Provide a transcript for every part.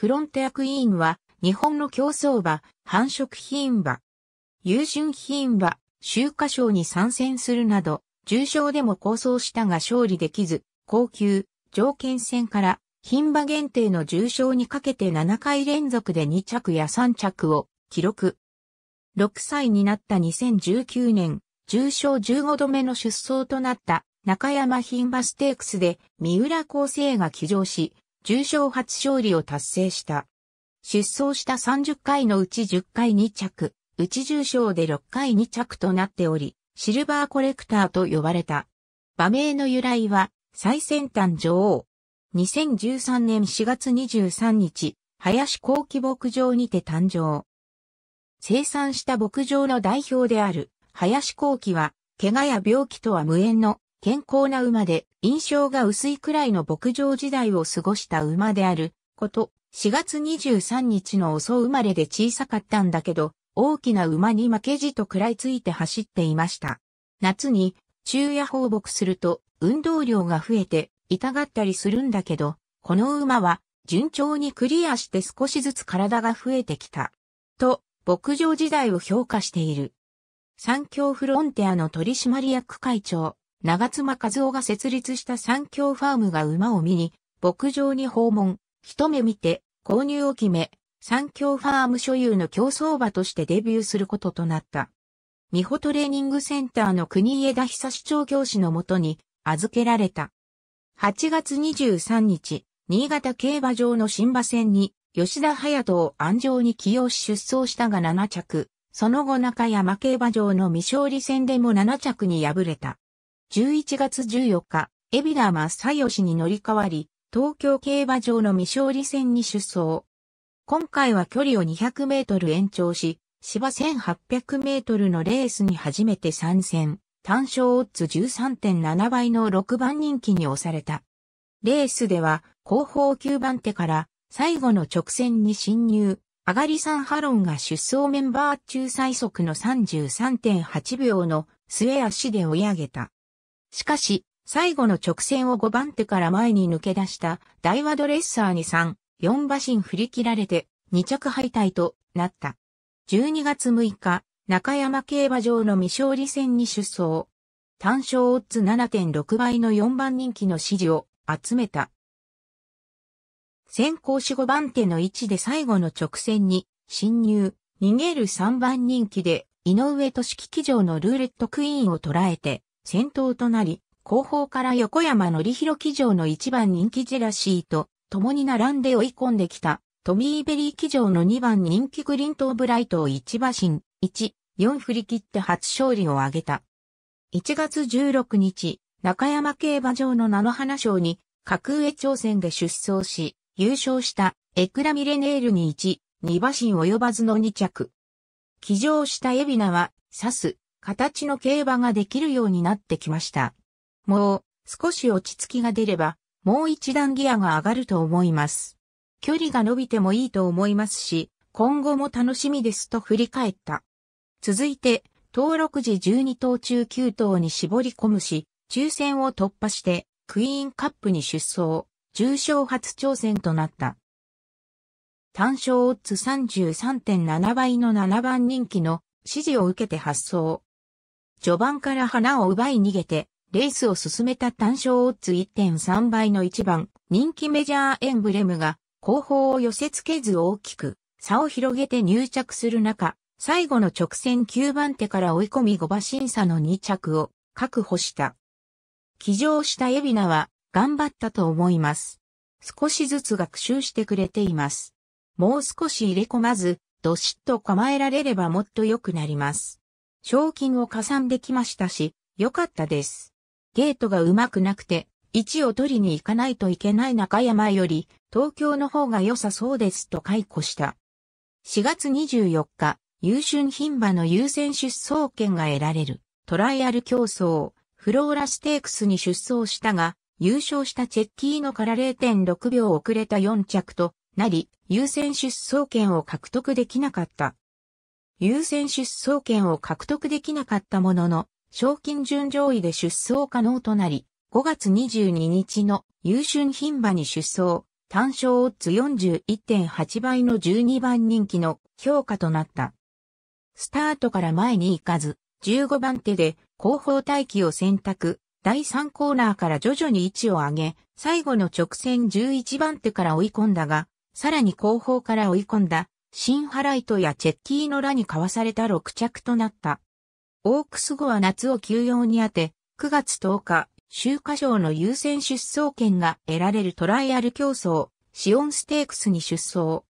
フロンテアクイーンは、日本の競走馬、繁殖品馬、優秀品馬、秋華賞に参戦するなど、重賞でも構想したが勝利できず、高級、条件戦から、品馬限定の重賞にかけて7回連続で2着や3着を記録。6歳になった2019年、重賞15度目の出走となった中山品馬ステークスで三浦厚生が騎乗し、重賞初勝利を達成した。出走した30回のうち10回2着、うち重賞で6回2着となっており、シルバーコレクターと呼ばれた。馬名の由来は、最先端女王。2013年4月23日、林高貴牧場にて誕生。生産した牧場の代表である、林高貴は、怪我や病気とは無縁の健康な馬で、印象が薄いくらいの牧場時代を過ごした馬であること、4月23日の遅生まれで小さかったんだけど、大きな馬に負けじと食らいついて走っていました。夏に昼夜放牧すると運動量が増えて痛がったりするんだけど、この馬は順調にクリアして少しずつ体が増えてきた。と、牧場時代を評価している。三協フロンテアの取締役会長、長妻和夫が設立した三協ファームが馬を見に、牧場に訪問、一目見て、購入を決め、三協ファーム所有の競争馬としてデビューすることとなった。美穂トレーニングセンターの国枝久市長教師のもとに預けられた。8月23日、新潟競馬場の新馬戦に吉田隼人を安城に起用し出走したが7着、その後中山競馬場の未勝利戦でも7着に敗れた。11月14日、海老名正義に乗り換わり、東京競馬場の未勝利戦に出走。今回は距離を200メートル延長し、芝1800メートルのレースに初めて参戦。単勝オッズ13.7倍の6番人気に押された。レースでは、後方9番手から最後の直線に侵入。上がりサンハロンが出走メンバー中最速の33.8秒の末足で追い上げた。しかし、最後の直線を5番手から前に抜け出した大和ドレッサーに3、4馬身振り切られて2着敗退となった。12月6日、中山競馬場の未勝利戦に出走。単勝オッズ7.6倍の4番人気の支持を集めた。先行し5番手の位置で最後の直線に侵入、逃げる3番人気で井上市機器場のルーレットクイーンを捉えて先頭となり、後方から横山のりひろ騎乗の一番人気ジェラシーと共に並んで追い込んできた、トミーベリー騎乗の二番人気グリントーブライトを一馬身、一、四振り切って初勝利を挙げた。1月16日、中山競馬場の菜の花賞に、格上挑戦で出走し、優勝したエクラミレネールに1、2馬身及ばずの2着。騎乗したエビナは、刺す、形の競馬ができるようになってきました。もう、少し落ち着きが出れば、もう一段ギアが上がると思います。距離が伸びてもいいと思いますし、今後も楽しみですと振り返った。続いて、登録時12頭中9頭に絞り込むし、抽選を突破して、クイーンカップに出走、重賞初挑戦となった。単勝オッズ33.7倍の7番人気の指示を受けて発送。序盤から花を奪い逃げて、レースを進めた単勝オッズ1.3倍の1番、人気メジャーエンブレムが、後方を寄せ付けず大きく、差を広げて入着する中、最後の直線9番手から追い込み5馬審査の2着を確保した。騎乗したエビナは頑張ったと思います。少しずつ学習してくれています。もう少し入れ込まず、どしっと構えられればもっと良くなります。賞金を加算できましたし、良かったです。ゲートがうまくなくて、1を取りに行かないといけない中山より、東京の方が良さそうですと解雇した。4月24日、優春品馬の優先出走権が得られる、トライアル競争、フローラステークスに出走したが、優勝したチェッキーノから0.6秒遅れた4着となり、優先出走権を獲得できなかった。優先出走権を獲得できなかったものの、賞金順上位で出走可能となり、5月22日の優春品馬に出走、単勝オッズ41.8倍の12番人気の評価となった。スタートから前に行かず、15番手で後方待機を選択、第3コーナーから徐々に位置を上げ、最後の直線11番手から追い込んだが、さらに後方から追い込んだシンハライトやチェッキーノらに交わされた6着となった。オークス後は夏を休養に当て、9月10日、秋華賞の優先出走権が得られるトライアル競争、シオンステークスに出走。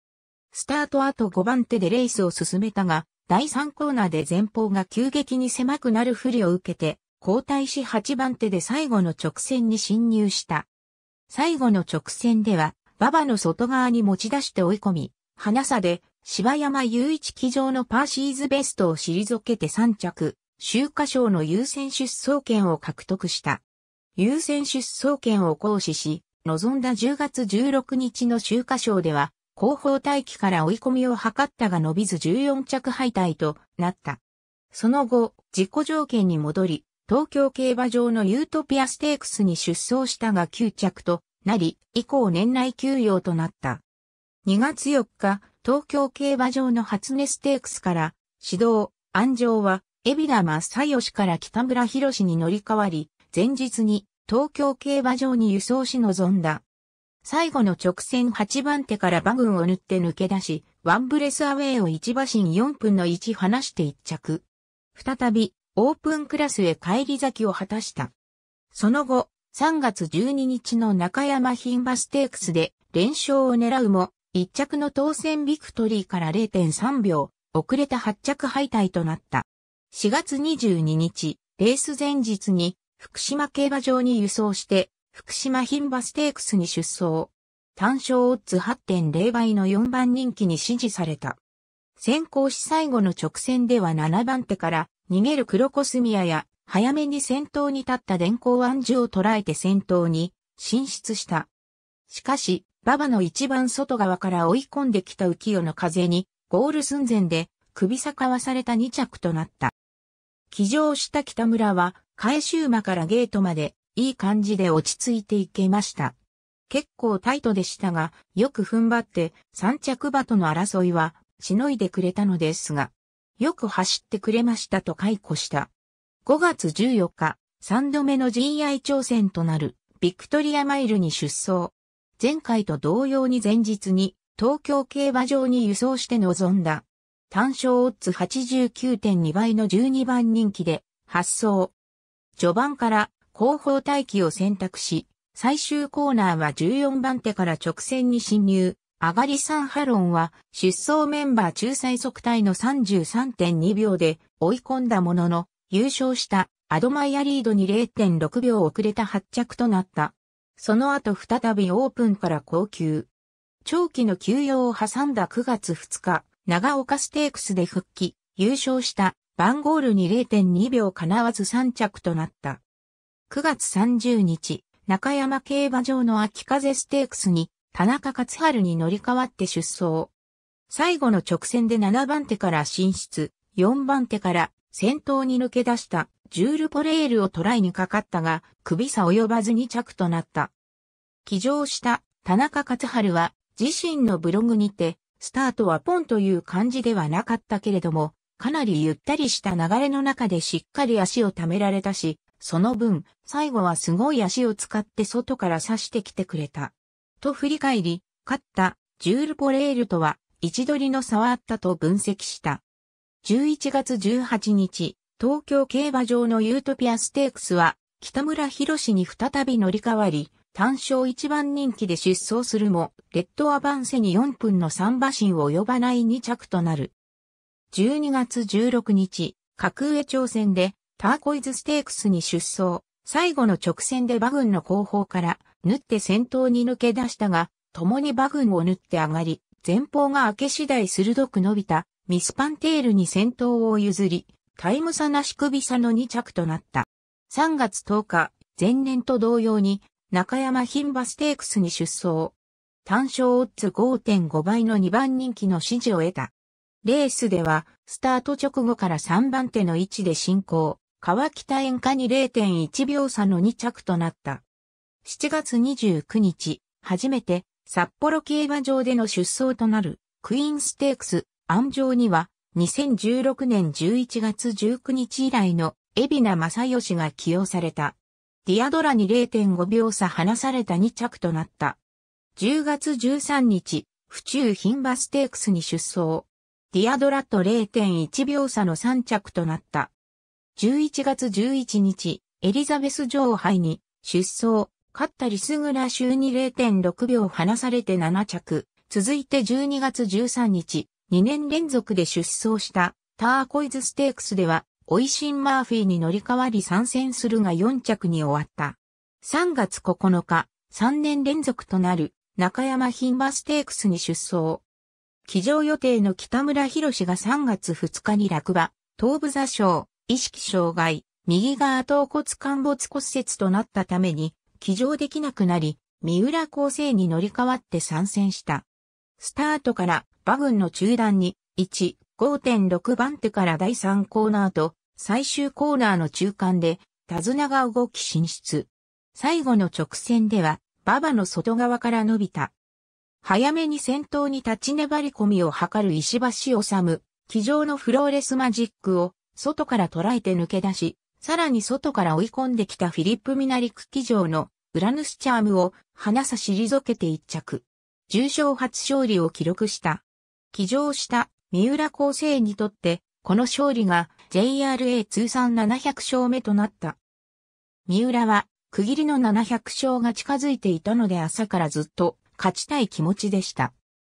スタート後5番手でレースを進めたが、第3コーナーで前方が急激に狭くなる不利を受けて、交代し8番手で最後の直線に侵入した。最後の直線では、馬場の外側に持ち出して追い込み、花差で柴山雄一騎乗のパーシーズベストを退けて3着、秋華賞の優先出走権を獲得した。優先出走権を行使し、望んだ10月16日の秋華賞では、後方待機から追い込みを図ったが伸びず14着敗退となった。その後、自己条件に戻り、東京競馬場のユートピアステークスに出走したが9着となり、以降年内休養となった。2月4日、東京競馬場の初音ステークスから、指導、安城は、海老名正義から北村博士に乗り換わり、前日に東京競馬場に輸送し臨んだ。最後の直線8番手から馬群を塗って抜け出し、ワンブレスアウェイを1馬身4分の1離して1着。再び、オープンクラスへ帰り咲きを果たした。その後、3月12日の中山品馬ステークスで連勝を狙うも、1着の当選ビクトリーから0.3秒、遅れた8着敗退となった。4月22日、レース前日に、福島競馬場に輸送して、福島品馬ステークスに出走。単勝オッズ8.0倍の4番人気に支持された。先行し最後の直線では7番手から逃げる黒コスミアや早めに先頭に立った電光暗示を捉えて先頭に進出した。しかし、馬場の一番外側から追い込んできた浮世の風に、ゴール寸前で首逆わされた2着となった。騎乗した北村は、返し馬からゲートまで、いい感じで落ち着いていけました。結構タイトでしたが、よく踏ん張って3着馬との争いは、しのいでくれたのですが、よく走ってくれましたと解雇した。5月14日、3度目の GI 挑戦となる、ビクトリアマイルに出走。前回と同様に前日に東京競馬場に輸送して臨んだ。単勝オッズ89.2倍の12番人気で発送。序盤から後方待機を選択し、最終コーナーは14番手から直線に侵入。上がり3ハロンは出走メンバー仲裁速帯の33.2秒で追い込んだものの優勝したアドマイアリードに0.6秒遅れた発着となった。その後再びオープンから高級。長期の休養を挟んだ9月2日、長岡ステークスで復帰、優勝したバンゴールに0.2秒かなわず3着となった。9月30日、中山競馬場の秋風ステークスに田中勝春に乗り換わって出走。最後の直線で7番手から進出、4番手から先頭に抜け出したジュール・ポレールをトライにかかったが、首差及ばず2着となった。起乗した田中勝春は自身のブログにて、スタートはポンという感じではなかったけれども、かなりゆったりした流れの中でしっかり足を溜められたし、その分、最後はすごい足を使って外から刺してきてくれた。と振り返り、勝ったジュール・ポレールとは位置取りの差はあったと分析した。11月18日、東京競馬場のユートピアステークスは北村博士に再び乗り換わり、単勝一番人気で出走するも、レッドアバンセに4分の3馬身を及ばない2着となる。12月16日、格上挑戦で、ターコイズステークスに出走、最後の直線で馬群の後方から、縫って先頭に抜け出したが、共に馬群を縫って上がり、前方が明け次第鋭く伸びた、ミスパンテールに先頭を譲り、タイム差なし首差の2着となった。3月10日、前年と同様に、中山品馬ステークスに出走。単勝オッズ5.5倍の2番人気の支持を得た。レースでは、スタート直後から3番手の位置で進行、川北園下に0.1秒差の2着となった。7月29日、初めて札幌競馬場での出走となるクイーンステークス安城には2016年11月19日以来の海老名正義が起用された。ディアドラに0.5秒差離された2着となった。10月13日、府中品馬ステークスに出走。ディアドラと0.1秒差の3着となった。11月11日、エリザベス女王杯に出走、勝ったリスグラ州に0.6秒離されて7着。続いて12月13日、2年連続で出走したターコイズステークスではオイシン・マーフィーに乗り換わり参戦するが4着に終わった。3月9日、3年連続となる中山牝馬ステークスに出走。騎乗予定の北村博士が3月2日に落馬、頭部座礁、意識障害、右側頭骨陥没骨折となったために、騎乗できなくなり、三浦厚生に乗り換わって参戦した。スタートから馬群の中段に、1、5.6番手から第3コーナーと、最終コーナーの中間で、手綱が動き進出。最後の直線では、馬場の外側から伸びた。早めに先頭に立ち粘り込みを図る石橋治、騎乗のフローレスマジックを外から捉えて抜け出し、さらに外から追い込んできたフィリップ・ミナリク騎乗のウラヌスチャームを花さ退けて一着。重賞初勝利を記録した。騎乗した三浦厚生にとってこの勝利が JRA 通算700勝目となった。三浦は区切りの700勝が近づいていたので朝からずっと勝ちたい気持ちでした。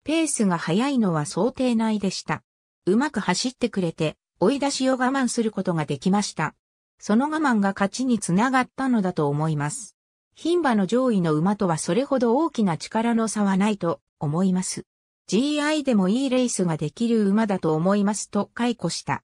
ペースが速いのは想定内でした。うまく走ってくれて追い出しを我慢することができました。その我慢が勝ちにつながったのだと思います。牝馬の上位の馬とはそれほど大きな力の差はないと思います。GI でもいいレースができる馬だと思いますと解雇した。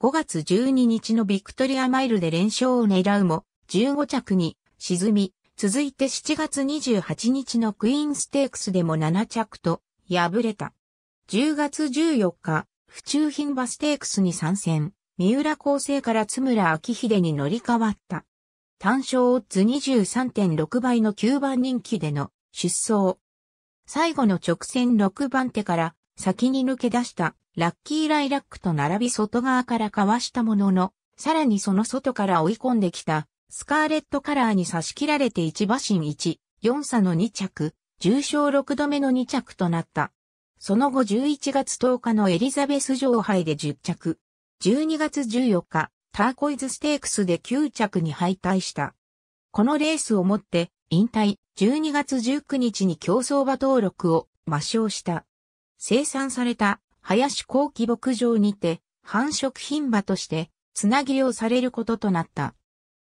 5月12日のビクトリアマイルで連勝を狙うも、15着に沈み、続いて7月28日のクイーンステークスでも7着と敗れた。10月14日、府中品馬ステークスに参戦、三浦厚生から津村明秀に乗り換わった。単勝オッズ23.6倍の9番人気での出走。最後の直線6番手から先に抜け出したラッキーライラックと並び外側からかわしたものの、さらにその外から追い込んできたスカーレットカラーに差し切られて1馬身1、4差の2着、重賞6度目の2着となった。その後11月10日のエリザベス女王杯で10着。12月14日、ターコイズステークスで9着に敗退した。このレースをもって、引退、12月19日に競走馬登録を抹消した。生産された林後期牧場にて繁殖品馬としてつなぎをされることとなった。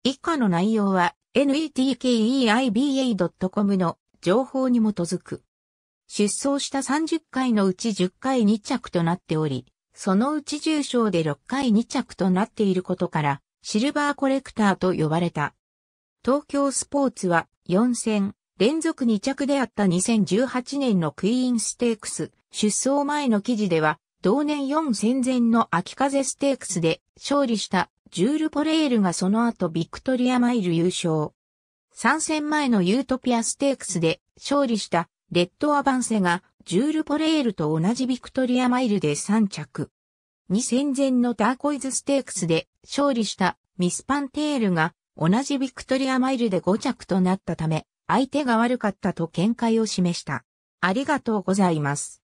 以下の内容は netkeiba.com の情報に基づく。出走した30回のうち10回2着となっており、そのうち重賞で6回2着となっていることから、シルバーコレクターと呼ばれた。東京スポーツは4戦連続2着であった2018年のクイーンステークス出走前の記事では同年4戦前の秋風ステークスで勝利したジュール・ポレールがその後ビクトリアマイル優勝。3戦前のユートピアステークスで勝利したレッドアバンセがジュール・ポレールと同じビクトリアマイルで3着。2戦前のターコイズステークスで勝利したミスパンテールが同じビクトリアマイルで5着となったため、相手が悪かったと見解を示した。ありがとうございます。